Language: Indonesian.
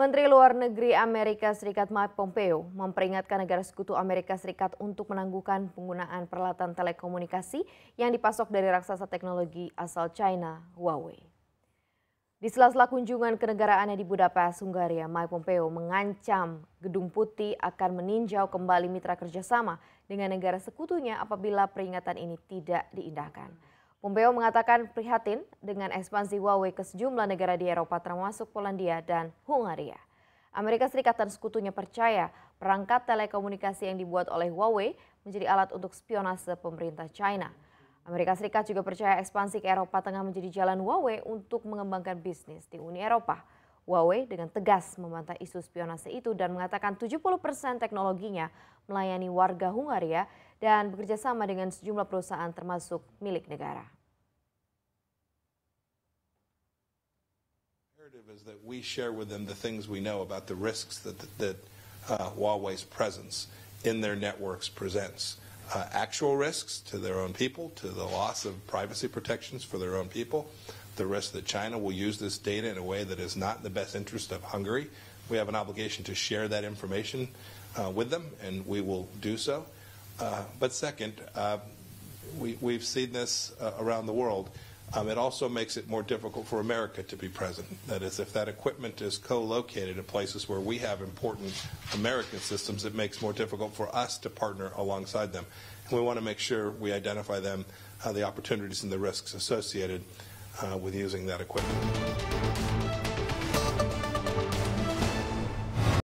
Menteri Luar Negeri Amerika Serikat Mike Pompeo memperingatkan negara sekutu Amerika Serikat untuk menangguhkan penggunaan peralatan telekomunikasi yang dipasok dari raksasa teknologi asal China, Huawei. Di sela-sela kunjungan kenegaraannya di Budapest, Hungaria, Mike Pompeo mengancam Gedung Putih akan meninjau kembali mitra kerjasama dengan negara sekutunya apabila peringatan ini tidak diindahkan. Pompeo mengatakan prihatin dengan ekspansi Huawei ke sejumlah negara di Eropa termasuk Polandia dan Hungaria. Amerika Serikat dan sekutunya percaya perangkat telekomunikasi yang dibuat oleh Huawei menjadi alat untuk spionase pemerintah China. Amerika Serikat juga percaya ekspansi ke Eropa Tengah menjadi jalan Huawei untuk mengembangkan bisnis di Uni Eropa. Huawei dengan tegas membantah isu spionase itu dan mengatakan 70% teknologinya melayani warga Hungaria dan bekerja sama dengan sejumlah perusahaan termasuk milik negara. imperative is that we share with them the things we know about the risks that, that uh, Huawei's presence in their networks presents. Uh, actual risks to their own people, to the loss of privacy protections for their own people, the risk that China will use this data in a way that is not in the best interest of Hungary. We have an obligation to share that information uh, with them, and we will do so. Uh, but second, uh, we, have seen this uh, around the world. Um, it also makes it more difficult for America to be present. That is, if that equipment is co-located in places where we have important American systems, it makes more difficult for us to partner alongside them. And we want to make sure we identify them, uh, the opportunities and the risks associated uh, with using that equipment.